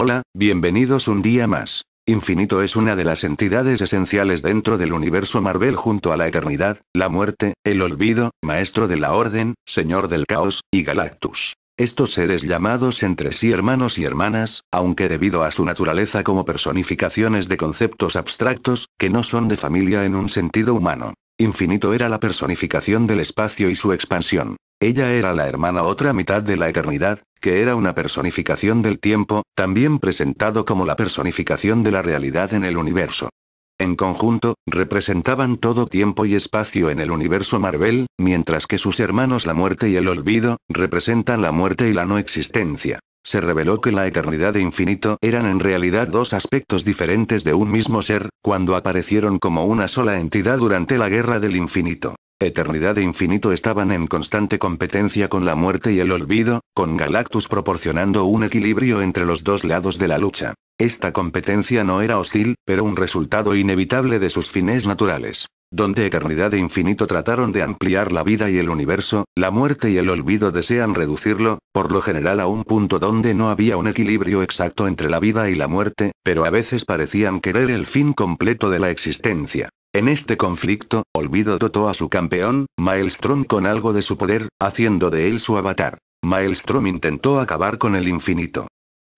Hola, bienvenidos un día más. Infinito es una de las entidades esenciales dentro del universo Marvel junto a la eternidad, la muerte, el olvido, maestro de la orden, señor del caos, y Galactus. Estos seres llamados entre sí hermanos y hermanas, aunque debido a su naturaleza como personificaciones de conceptos abstractos, que no son de familia en un sentido humano. Infinito era la personificación del espacio y su expansión. Ella era la hermana otra mitad de la eternidad, que era una personificación del tiempo, también presentado como la personificación de la realidad en el universo. En conjunto, representaban todo tiempo y espacio en el universo Marvel, mientras que sus hermanos la muerte y el olvido, representan la muerte y la no existencia. Se reveló que la eternidad e infinito eran en realidad dos aspectos diferentes de un mismo ser, cuando aparecieron como una sola entidad durante la Guerra del Infinito. Eternidad e Infinito estaban en constante competencia con la muerte y el olvido, con Galactus proporcionando un equilibrio entre los dos lados de la lucha. Esta competencia no era hostil, pero un resultado inevitable de sus fines naturales. Donde Eternidad e Infinito trataron de ampliar la vida y el universo, la muerte y el olvido desean reducirlo, por lo general a un punto donde no había un equilibrio exacto entre la vida y la muerte, pero a veces parecían querer el fin completo de la existencia. En este conflicto, Olvido dotó a su campeón, Maelstrom con algo de su poder, haciendo de él su avatar. Maelstrom intentó acabar con el infinito.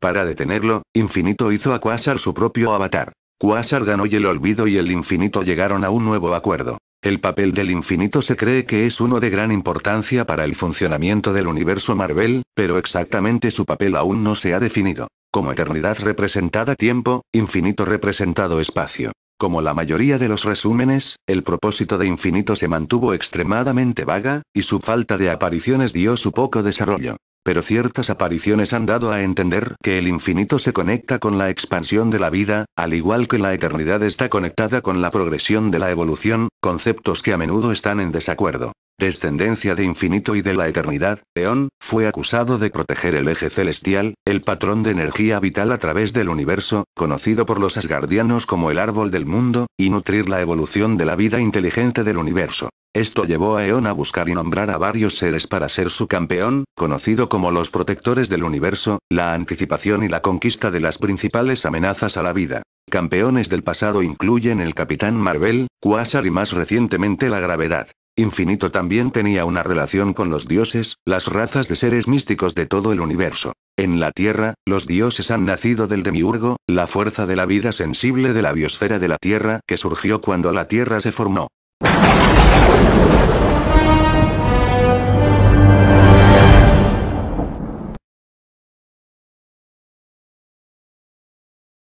Para detenerlo, Infinito hizo a Quasar su propio avatar. Quasar ganó y el olvido y el infinito llegaron a un nuevo acuerdo. El papel del infinito se cree que es uno de gran importancia para el funcionamiento del universo Marvel, pero exactamente su papel aún no se ha definido. Como eternidad representada tiempo, infinito representado espacio. Como la mayoría de los resúmenes, el propósito de Infinito se mantuvo extremadamente vaga, y su falta de apariciones dio su poco desarrollo. Pero ciertas apariciones han dado a entender que el infinito se conecta con la expansión de la vida, al igual que la eternidad está conectada con la progresión de la evolución, conceptos que a menudo están en desacuerdo descendencia de infinito y de la eternidad, León, fue acusado de proteger el eje celestial, el patrón de energía vital a través del universo, conocido por los asgardianos como el árbol del mundo, y nutrir la evolución de la vida inteligente del universo. Esto llevó a Eón a buscar y nombrar a varios seres para ser su campeón, conocido como los protectores del universo, la anticipación y la conquista de las principales amenazas a la vida. Campeones del pasado incluyen el Capitán Marvel, Quasar y más recientemente la gravedad. Infinito también tenía una relación con los dioses, las razas de seres místicos de todo el universo. En la Tierra, los dioses han nacido del demiurgo, la fuerza de la vida sensible de la biosfera de la Tierra que surgió cuando la Tierra se formó.